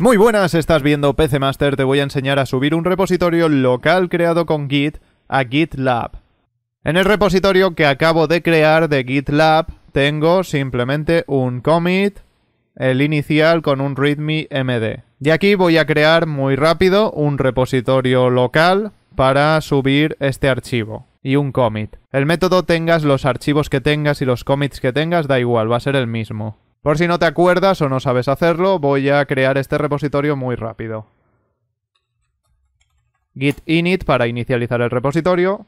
Muy buenas, estás viendo PC Master, te voy a enseñar a subir un repositorio local creado con Git a GitLab. En el repositorio que acabo de crear de GitLab tengo simplemente un commit, el inicial con un readme md. Y aquí voy a crear muy rápido un repositorio local para subir este archivo y un commit. El método tengas los archivos que tengas y los commits que tengas, da igual, va a ser el mismo. Por si no te acuerdas o no sabes hacerlo, voy a crear este repositorio muy rápido. Git init para inicializar el repositorio.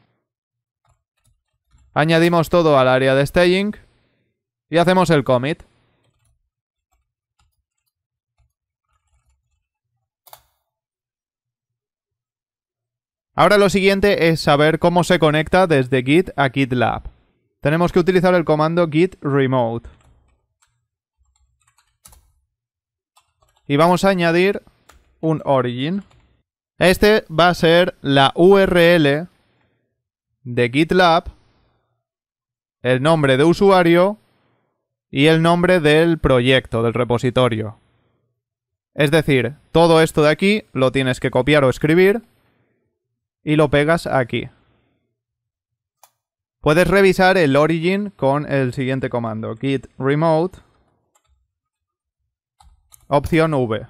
Añadimos todo al área de staging. Y hacemos el commit. Ahora lo siguiente es saber cómo se conecta desde Git a GitLab. Tenemos que utilizar el comando git remote. Y vamos a añadir un origin. Este va a ser la URL de GitLab, el nombre de usuario y el nombre del proyecto, del repositorio. Es decir, todo esto de aquí lo tienes que copiar o escribir y lo pegas aquí. Puedes revisar el origin con el siguiente comando, git remote Opción V.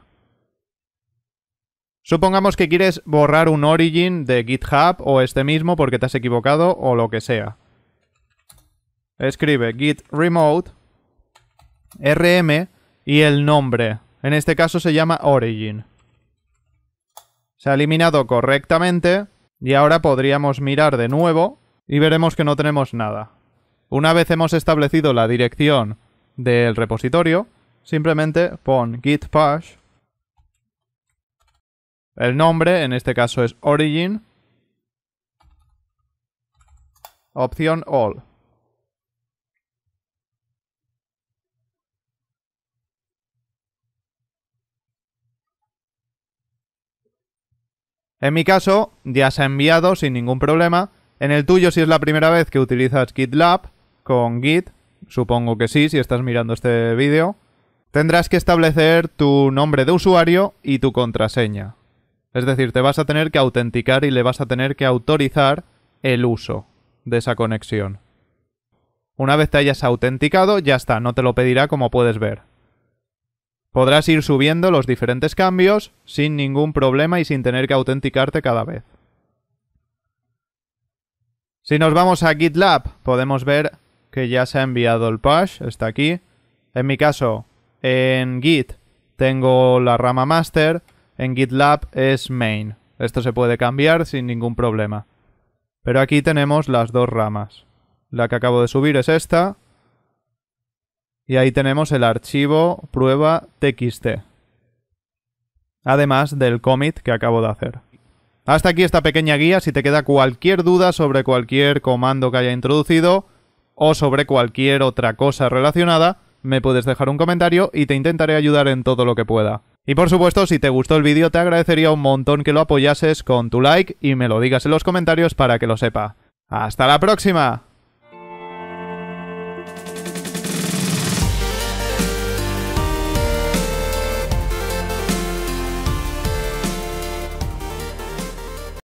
Supongamos que quieres borrar un origin de GitHub o este mismo porque te has equivocado o lo que sea. Escribe git remote rm y el nombre. En este caso se llama origin. Se ha eliminado correctamente y ahora podríamos mirar de nuevo y veremos que no tenemos nada. Una vez hemos establecido la dirección del repositorio, simplemente pon git push, el nombre, en este caso es origin, opción all. En mi caso, ya se ha enviado sin ningún problema. En el tuyo, si es la primera vez que utilizas GitLab con Git, supongo que sí, si estás mirando este vídeo, Tendrás que establecer tu nombre de usuario y tu contraseña. Es decir, te vas a tener que autenticar y le vas a tener que autorizar el uso de esa conexión. Una vez te hayas autenticado, ya está, no te lo pedirá como puedes ver. Podrás ir subiendo los diferentes cambios sin ningún problema y sin tener que autenticarte cada vez. Si nos vamos a GitLab, podemos ver que ya se ha enviado el push, está aquí. En mi caso, en Git tengo la rama master, en GitLab es main. Esto se puede cambiar sin ningún problema. Pero aquí tenemos las dos ramas. La que acabo de subir es esta. Y ahí tenemos el archivo prueba txt. Además del commit que acabo de hacer. Hasta aquí esta pequeña guía. Si te queda cualquier duda sobre cualquier comando que haya introducido o sobre cualquier otra cosa relacionada, me puedes dejar un comentario y te intentaré ayudar en todo lo que pueda. Y por supuesto, si te gustó el vídeo, te agradecería un montón que lo apoyases con tu like y me lo digas en los comentarios para que lo sepa. ¡Hasta la próxima!